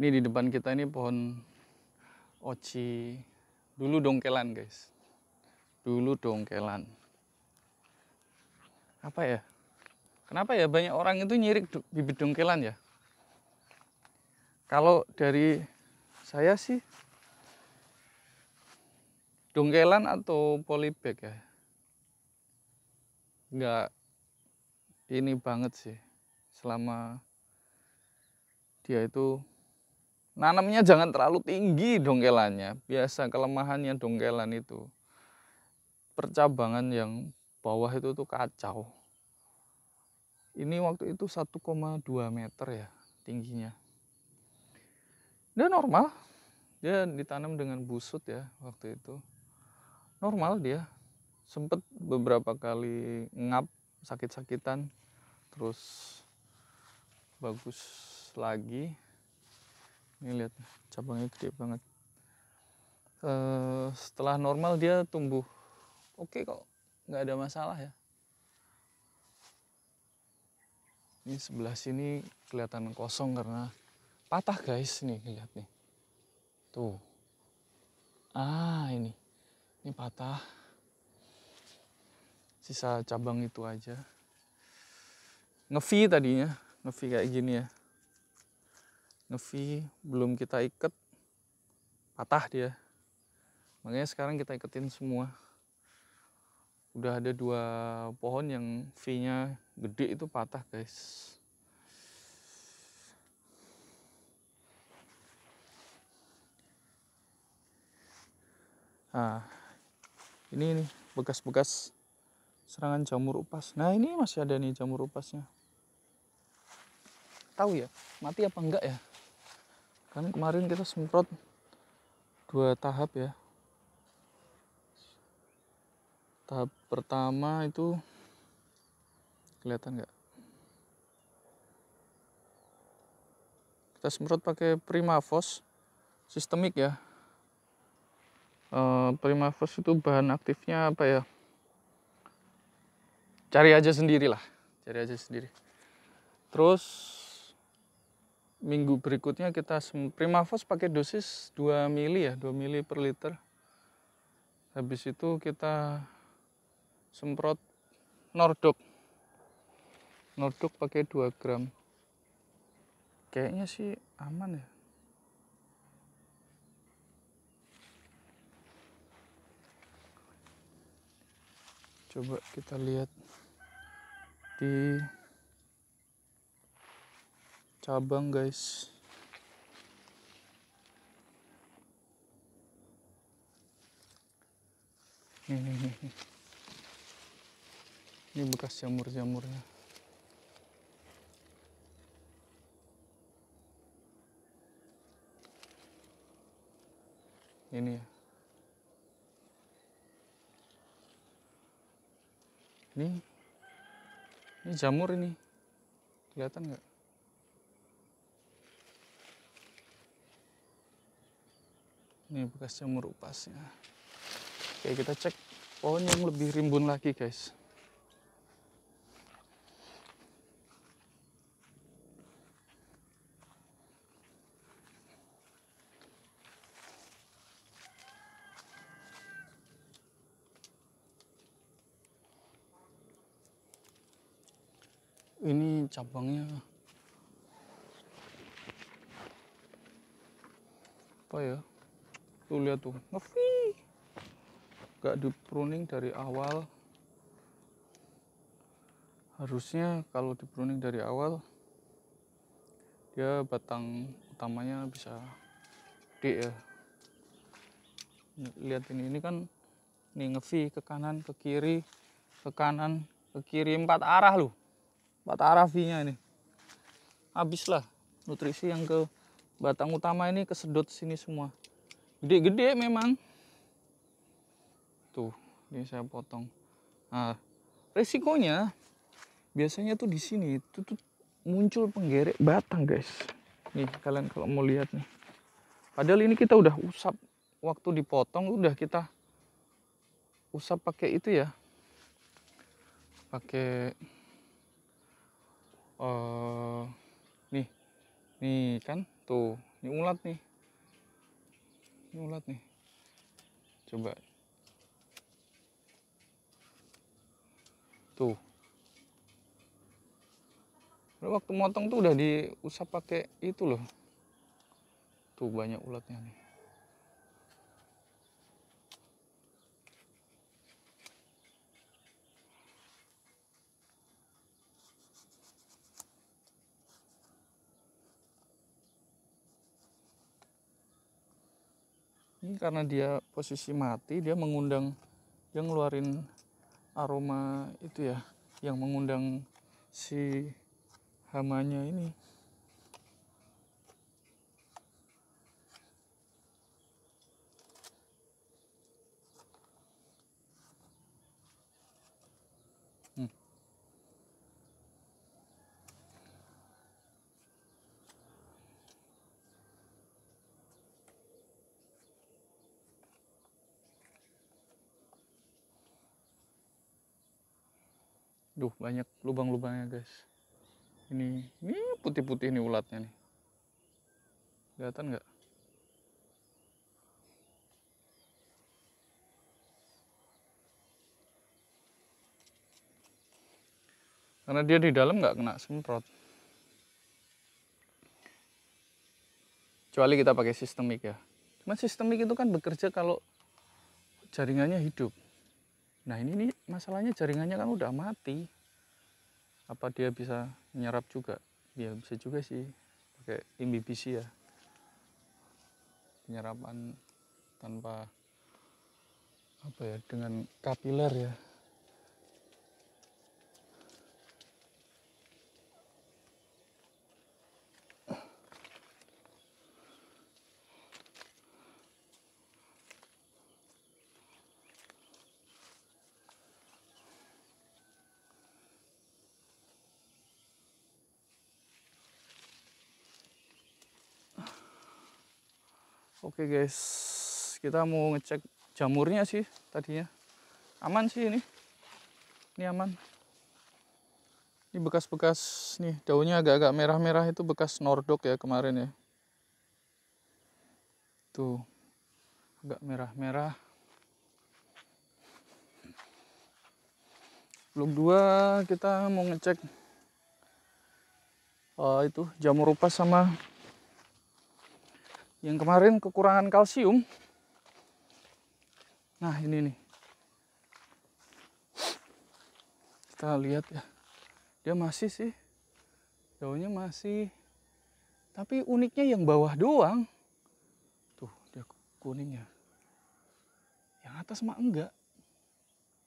Ini di depan kita ini pohon oci. Dulu dongkelan guys. Dulu dongkelan. Apa ya? Kenapa ya banyak orang itu nyirik bibit dongkelan ya? Kalau dari saya sih dongkelan atau polybag ya Enggak ini banget sih selama dia itu Nanamnya jangan terlalu tinggi dongkelannya. Biasa kelemahannya dongkelan itu. Percabangan yang bawah itu tuh kacau. Ini waktu itu 1,2 meter ya tingginya. Dia normal. Dia ditanam dengan busut ya waktu itu. Normal dia. Sempet beberapa kali ngap sakit-sakitan. Terus bagus lagi ini lihat cabangnya gede banget uh, setelah normal dia tumbuh oke okay kok nggak ada masalah ya ini sebelah sini kelihatan kosong karena patah guys nih lihat nih tuh ah ini ini patah sisa cabang itu aja ngevi tadinya ngevi kayak gini ya ngevi belum kita ikat patah dia makanya sekarang kita iketin semua udah ada dua pohon yang V nya gede itu patah guys nah ini nih bekas-bekas serangan jamur upas nah ini masih ada nih jamur upasnya tahu ya mati apa enggak ya kan kemarin kita semprot dua tahap ya tahap pertama itu kelihatan nggak kita semprot pakai primavos sistemik ya e, eh, primavos itu bahan aktifnya apa ya cari aja sendiri lah cari aja sendiri terus minggu berikutnya kita primavos pakai dosis 2 mili ya 2 mili per liter habis itu kita semprot nordok nordok pakai 2 gram kayaknya sih aman ya coba kita lihat di cabang guys ini bekas jamur-jamurnya ini ya ini ini jamur ini kelihatan nggak Ini bekas jamur upasnya. Oke, kita cek pohon yang lebih rimbun lagi, guys. ini cabangnya apa ya tuh lihat tuh ngefi gak di pruning dari awal harusnya kalau di pruning dari awal dia batang utamanya bisa gede ya lihat ini ini kan nih ngefi ke kanan ke kiri ke kanan ke kiri empat arah loh empat arah V nya ini habislah nutrisi yang ke batang utama ini kesedot sini semua gede-gede memang tuh ini saya potong nah resikonya biasanya tuh di sini itu tuh muncul penggerek batang guys nih kalian kalau mau lihat nih padahal ini kita udah usap waktu dipotong udah kita usap pakai itu ya pakai uh, nih nih kan tuh ini ulat nih nyulat ulat nih coba tuh waktu motong tuh udah diusap pakai itu loh tuh banyak ulatnya nih ini karena dia posisi mati dia mengundang dia ngeluarin aroma itu ya yang mengundang si hamanya ini duh banyak lubang-lubangnya guys ini ini putih-putih nih ulatnya nih kelihatan nggak karena dia di dalam nggak kena semprot kecuali kita pakai sistemik ya cuman sistemik itu kan bekerja kalau jaringannya hidup Nah ini, ini masalahnya jaringannya kan udah mati. Apa dia bisa menyerap juga? Ya bisa juga sih pakai imbibisi ya. Penyerapan tanpa apa ya dengan kapiler ya Oke guys, kita mau ngecek jamurnya sih tadinya. Aman sih ini. Ini aman. Ini bekas-bekas nih daunnya agak-agak merah-merah itu bekas nordok ya kemarin ya. Tuh. Agak merah-merah. Blok 2 kita mau ngecek uh, itu jamur rupas sama yang kemarin kekurangan kalsium. Nah, ini nih. Kita lihat ya. Dia masih sih daunnya masih tapi uniknya yang bawah doang. Tuh, dia kuningnya. Yang atas mah enggak.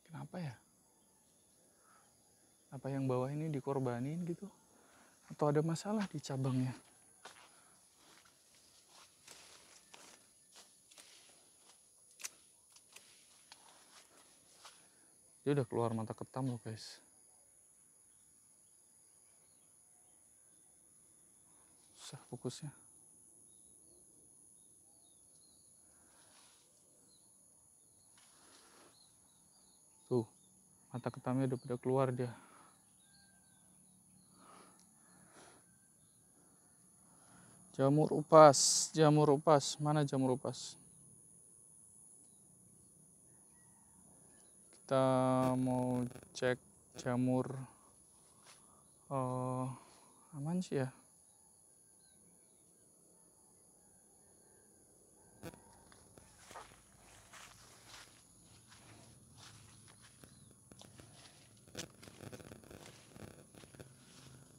Kenapa ya? Apa yang bawah ini dikorbanin gitu? Atau ada masalah di cabangnya? dia udah keluar mata ketam loh guys susah fokusnya tuh mata ketamnya udah pada keluar dia jamur upas jamur upas mana jamur upas kita mau cek jamur uh, aman sih ya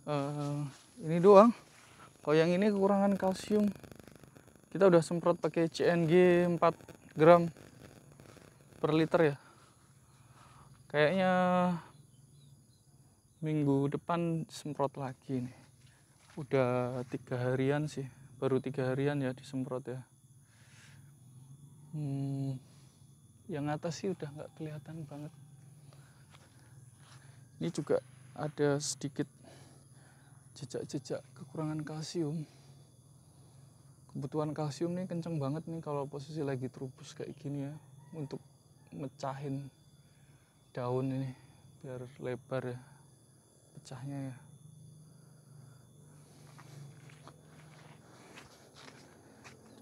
uh, ini doang kalau yang ini kekurangan kalsium kita udah semprot pakai CNG 4 gram per liter ya kayaknya minggu depan semprot lagi nih udah tiga harian sih baru tiga harian ya disemprot ya hmm, yang atas sih udah nggak kelihatan banget ini juga ada sedikit jejak-jejak kekurangan kalsium kebutuhan kalsium nih kenceng banget nih kalau posisi lagi terubus kayak gini ya untuk mecahin daun ini biar lebar ya pecahnya ya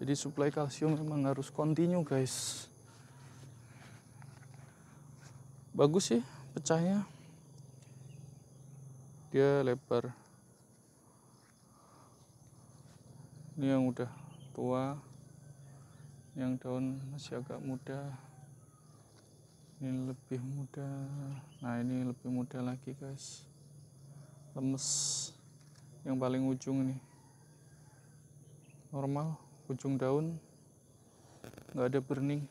jadi suplai kalsium memang harus kontinu guys bagus sih pecahnya dia lebar ini yang udah tua yang daun masih agak muda ini lebih mudah nah ini lebih mudah lagi guys lemes yang paling ujung ini normal ujung daun nggak ada burning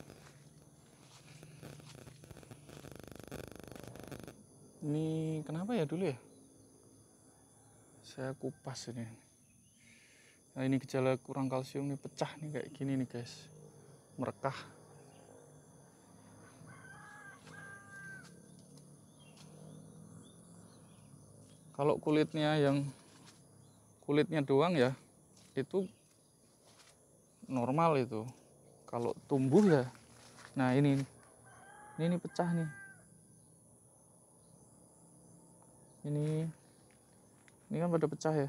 ini kenapa ya dulu ya saya kupas ini nah ini gejala kurang kalsium nih pecah nih kayak gini nih guys merekah kalau kulitnya yang kulitnya doang ya itu normal itu kalau tumbuh ya nah ini ini, ini pecah nih ini ini kan pada pecah ya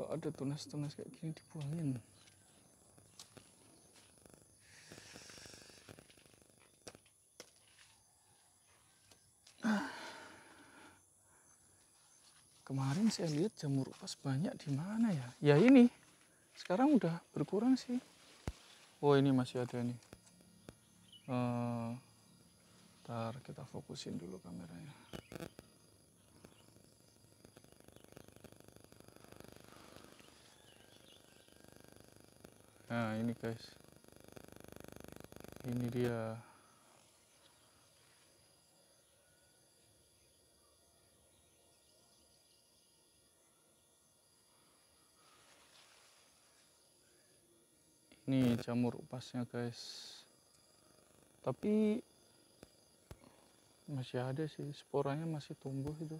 kok ada tunas-tunas kayak gini dibuangin kemarin saya lihat jamur pas banyak di mana ya ya ini sekarang udah berkurang sih oh ini masih ada nih uh, ntar kita fokusin dulu kameranya nah ini guys ini dia ini jamur upasnya guys tapi masih ada sih sporanya masih tumbuh itu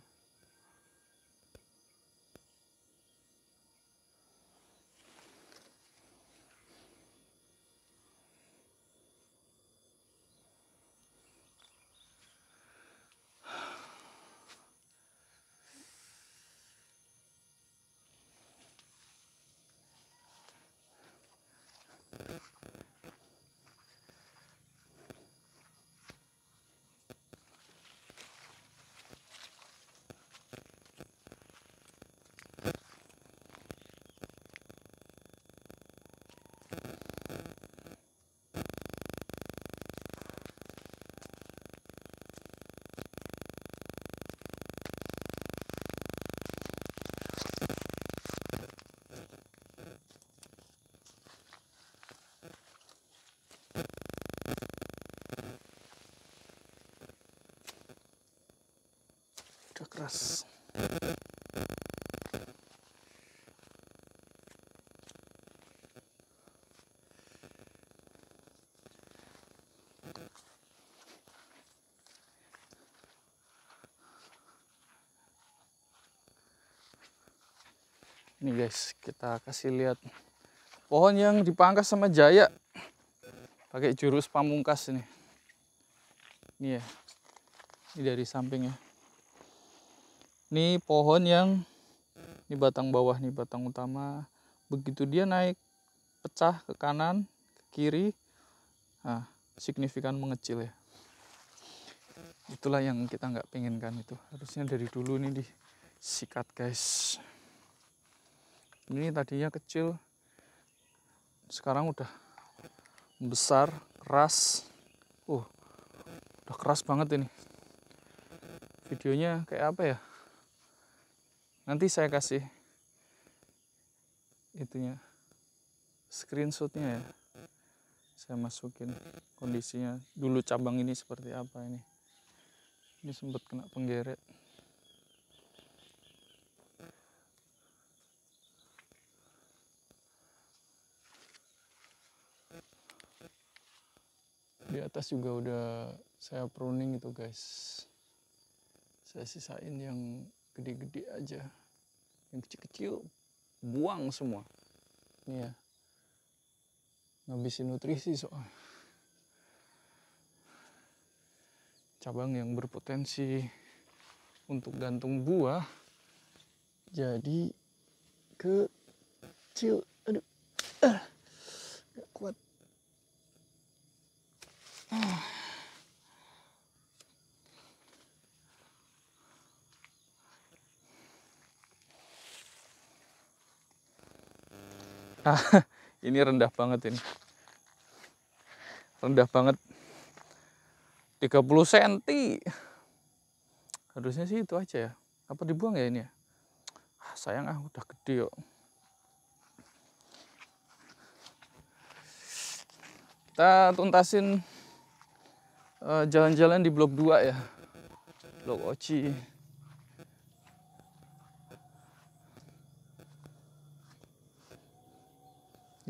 keras ini guys kita kasih lihat pohon yang dipangkas sama Jaya pakai jurus pamungkas ini ini ya ini dari samping ya ini pohon yang ini batang bawah nih batang utama begitu dia naik pecah ke kanan ke kiri nah, signifikan mengecil ya itulah yang kita nggak pinginkan itu harusnya dari dulu nih disikat guys ini tadinya kecil sekarang udah besar keras uh udah keras banget ini videonya kayak apa ya nanti saya kasih itunya screenshotnya ya saya masukin kondisinya dulu cabang ini seperti apa ini ini sempat kena penggeret di atas juga udah saya pruning itu guys saya sisain yang gede-gede aja yang kecil-kecil buang semua ini ya ngabisin nutrisi soal cabang yang berpotensi untuk gantung buah jadi kecil aduh ah, gak kuat ah. ah ini rendah banget ini rendah banget 30 cm harusnya sih itu aja ya apa dibuang ya ini ya ah, sayang ah udah gede yuk kita tuntasin eh, jalan-jalan uh, di blok 2 ya blok Oci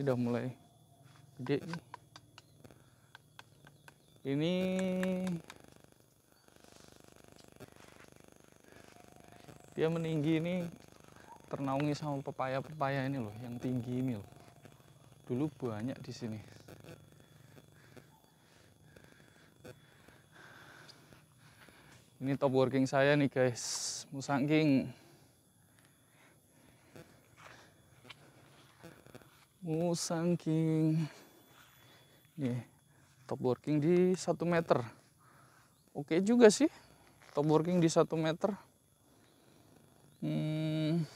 ini udah mulai gede nih ini dia meninggi ini ternaungi sama pepaya-pepaya ini loh yang tinggi ini loh dulu banyak di sini ini top working saya nih guys musangking musang king nih top working di satu meter oke juga sih top working di satu meter hmm,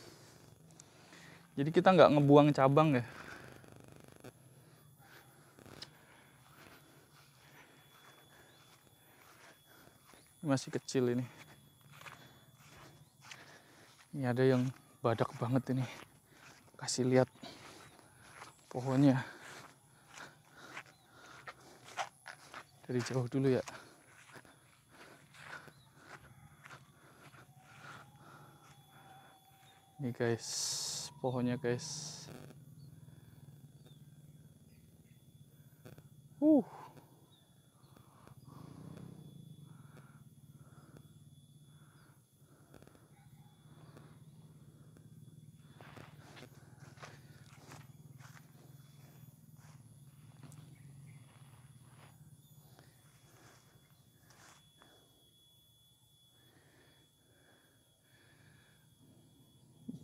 jadi kita nggak ngebuang cabang ya masih kecil ini ini ada yang badak banget ini kasih lihat pohonnya dari jauh dulu ya ini guys pohonnya guys uh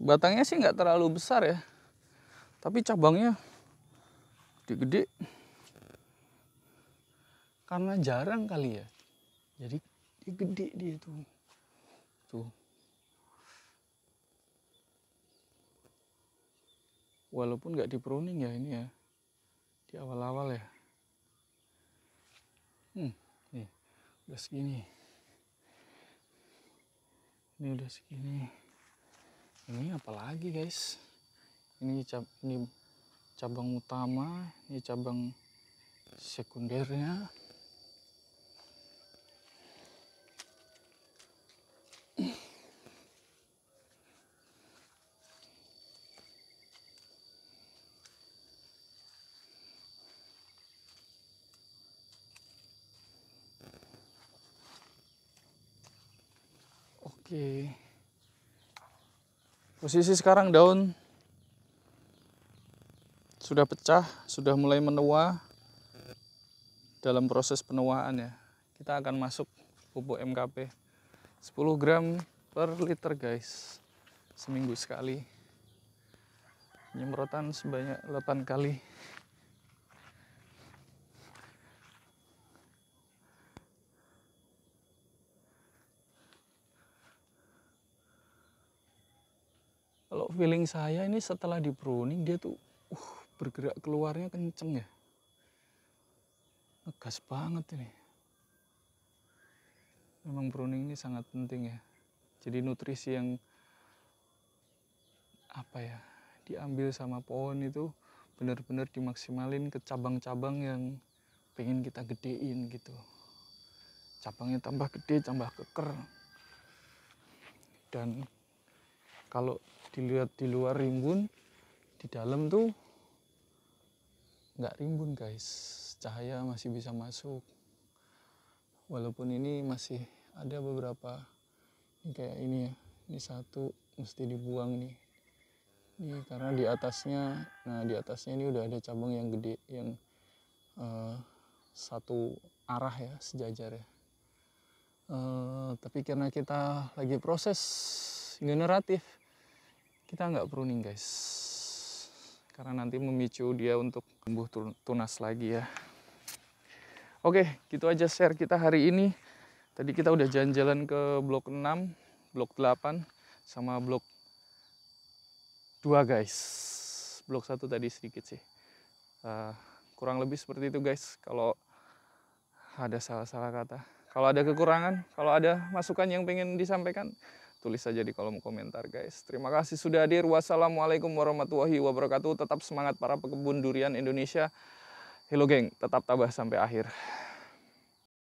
batangnya sih nggak terlalu besar ya tapi cabangnya gede-gede karena jarang kali ya jadi dia gede dia tuh tuh walaupun nggak di pruning ya ini ya di awal-awal ya hmm nih udah segini ini udah segini ini apalagi guys ini cab ini cabang utama ini cabang sekundernya posisi sekarang daun sudah pecah, sudah mulai menua dalam proses penuaannya. Kita akan masuk pupuk MKP 10 gram per liter guys seminggu sekali penyemprotan sebanyak 8 kali Kalau feeling saya ini setelah di pruning dia tuh uh, bergerak keluarnya kenceng ya. Ngegas banget ini. Memang pruning ini sangat penting ya. Jadi nutrisi yang apa ya diambil sama pohon itu benar-benar dimaksimalin ke cabang-cabang yang pengen kita gedein gitu cabangnya tambah gede tambah keker dan kalau dilihat di luar rimbun di dalam tuh nggak rimbun guys cahaya masih bisa masuk walaupun ini masih ada beberapa ini kayak ini ya ini satu mesti dibuang nih ini karena di atasnya nah di atasnya ini udah ada cabang yang gede yang uh, satu arah ya sejajar ya uh, tapi karena kita lagi proses generatif kita nggak pruning guys karena nanti memicu dia untuk tumbuh tunas lagi ya oke gitu aja share kita hari ini tadi kita udah jalan-jalan ke blok 6 blok 8 sama blok 2 guys blok 1 tadi sedikit sih uh, kurang lebih seperti itu guys kalau ada salah-salah kata kalau ada kekurangan kalau ada masukan yang pengen disampaikan tulis saja di kolom komentar guys. Terima kasih sudah hadir. Wassalamualaikum warahmatullahi wabarakatuh. Tetap semangat para pekebun durian Indonesia. Hello geng, tetap tabah sampai akhir.